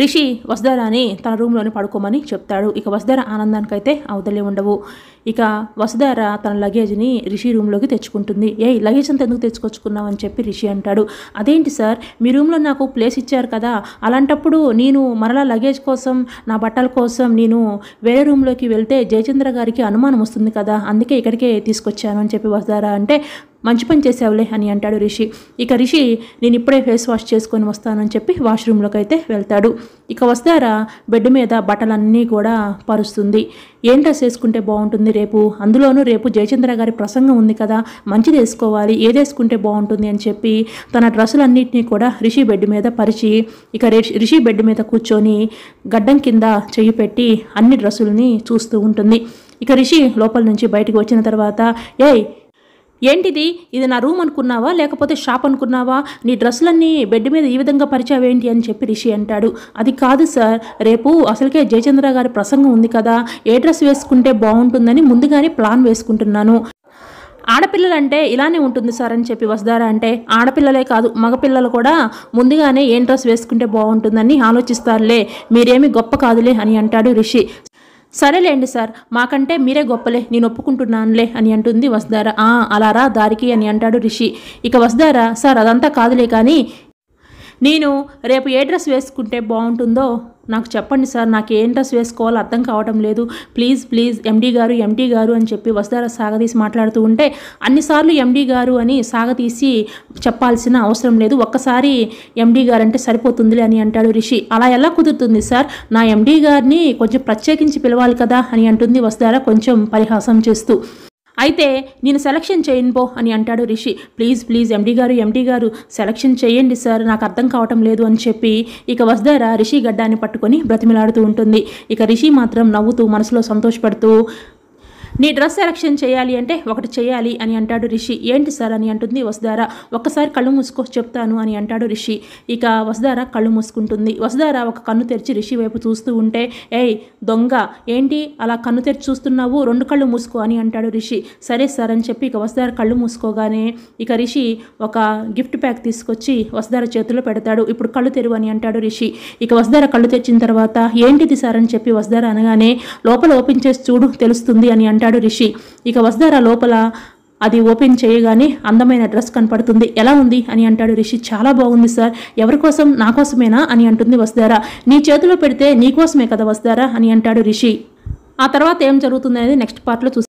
రిషి వసుధరాని తన రూమ్లోనే పడుకోమని చెప్తాడు ఇక వసుధర ఆనందానికైతే అవతలే ఉండవు ఇక వసుధర తన లగేజ్ని రిషి రూమ్లోకి తెచ్చుకుంటుంది ఏ లగేజ్ అంతా ఎందుకు తెచ్చుకొచ్చుకున్నావు అని చెప్పి రిషి అంటాడు అదేంటి సార్ మీ రూమ్లో నాకు ప్లేస్ ఇచ్చారు కదా అలాంటప్పుడు నేను మరలా లగేజ్ కోసం నా బట్టల కోసం నేను వేరే రూమ్లోకి వెళ్తే జయచంద్ర గారికి అనుమానం వస్తుంది కదా అందుకే ఇక్కడికే తీసుకొచ్చాను అని చెప్పి వసుధర అంటే మంచి పని చేసావులే అని అంటాడు రిషి ఇక రిషి నేను ఇప్పుడే ఫేస్ వాష్ చేసుకొని వస్తానని చెప్పి వాష్రూమ్లోకి అయితే వెళ్తాడు ఇక వస్తారా బెడ్ మీద బట్టలన్నీ కూడా పరుస్తుంది ఏం డ్రెస్ వేసుకుంటే బాగుంటుంది రేపు అందులోనూ రేపు జయచంద్ర గారి ప్రసంగం ఉంది కదా మంచిది వేసుకోవాలి ఏది వేసుకుంటే బాగుంటుంది అని చెప్పి తన డ్రెస్సులన్నింటినీ కూడా రిషి బెడ్ మీద పరిచి ఇక రిషి బెడ్ మీద కూర్చొని గడ్డం కింద చెయ్యి పెట్టి అన్ని డ్రెస్సులని చూస్తూ ఉంటుంది ఇక రిషి లోపల నుంచి బయటకు వచ్చిన తర్వాత ఏయ్ ఏంటిది ఇది నా రూమ్ అనుకున్నావా లేకపోతే షాప్ అనుకున్నావా నీ డ్రెస్సులన్నీ బెడ్ మీద ఈ విధంగా పరిచావేంటి అని చెప్పి రిషి అంటాడు అది కాదు సార్ రేపు అసలుకే జయచంద్ర గారి ప్రసంగం ఉంది కదా ఏ డ్రెస్ వేసుకుంటే బాగుంటుందని ముందుగానే ప్లాన్ వేసుకుంటున్నాను ఆడపిల్లలంటే ఇలానే ఉంటుంది సార్ అని చెప్పి వస్తారా అంటే ఆడపిల్లలే కాదు మగపిల్లలు కూడా ముందుగానే ఏం డ్రెస్ వేసుకుంటే బాగుంటుందని ఆలోచిస్తారులే మీరేమి గొప్ప కాదులే అని అంటాడు రిషి సరేలేండి సార్ మాకంటే మీరే గొప్పలే నేను ఒప్పుకుంటున్నానులే అని అంటుంది అలా రా దారికి అని అంటాడు రిషి ఇక వసుధార సార్ అదంతా కాదులే కానీ నేను రేపు ఏ డ్రెస్ వేసుకుంటే బాగుంటుందో నాకు చెప్పండి సార్ నాకు ఏం డ్రెస్ వేసుకోవాలో అర్థం కావటం లేదు ప్లీజ్ ప్లీజ్ ఎండీ గారు ఎండీ గారు అని చెప్పి వసుధార సాగతీసి మాట్లాడుతూ ఉంటే అన్నిసార్లు ఎండీ గారు అని సాగతీసి చెప్పాల్సిన అవసరం లేదు ఒక్కసారి ఎండీ గారు అంటే సరిపోతుందిలే అని అంటాడు రిషి అలా ఎలా కుదురుతుంది సార్ నా ఎండీ గారిని కొంచెం ప్రత్యేకించి పిలవాలి కదా అని అంటుంది వసుధార కొంచెం పరిహాసం చేస్తూ అయితే నేను సెలక్షన్ చేయను పో అని అంటాడు రిషి ప్లీజ్ ప్లీజ్ ఎండీ గారు ఎండీ గారు సెలక్షన్ చేయండి సార్ నాకు అర్థం కావటం లేదు అని చెప్పి ఇక వస్తారా రిషి గడ్డాన్ని పట్టుకొని బ్రతిమిలాడుతూ ఉంటుంది ఇక రిషి మాత్రం నవ్వుతూ మనసులో సంతోషపడుతూ నీ డ్రెస్ సెలక్షన్ చేయాలి అంటే ఒకటి చేయాలి అని అంటాడు రిషి ఏంటి సార్ అని అంటుంది వసుధార ఒక్కసారి కళ్ళు మూసుకో చెప్తాను అని అంటాడు రిషి ఇక వసుధార కళ్ళు మూసుకుంటుంది వసుధార ఒక కన్ను తెరిచి రిషి వైపు చూస్తూ ఉంటే ఏయ్ దొంగ ఏంటి అలా కన్ను తెరిచి చూస్తున్నావు రెండు కళ్ళు మూసుకో అని అంటాడు రిషి సరే సార్ అని చెప్పి ఇక వసుధార కళ్ళు మూసుకోగానే ఇక రిషి ఒక గిఫ్ట్ ప్యాక్ తీసుకొచ్చి వసుధార చేతిలో పెడతాడు ఇప్పుడు కళ్ళు తెరువు అని అంటాడు రిషి ఇక వసుధార కళ్ళు తెచ్చిన తర్వాత ఏంటిది సార్ అని చెప్పి వసుధార అనగానే లోపల ఓపెన్ చేసి చూడు తెలుస్తుంది అని అంటాడు అంటాడు రిషి ఇక వస్తారా లోపల అది ఓపెన్ చేయగానే అందమైన డ్రెస్ కనపడుతుంది ఎలా ఉంది అని అంటాడు రిషి చాలా బాగుంది సార్ ఎవరి కోసం నా కోసమేనా అని అంటుంది వస్తారా నీ చేతిలో పెడితే నీ కోసమే కదా వస్తారా అని అంటాడు రిషి ఆ తర్వాత ఏం జరుగుతుంది అనేది నెక్స్ట్ పార్ట్లో చూసి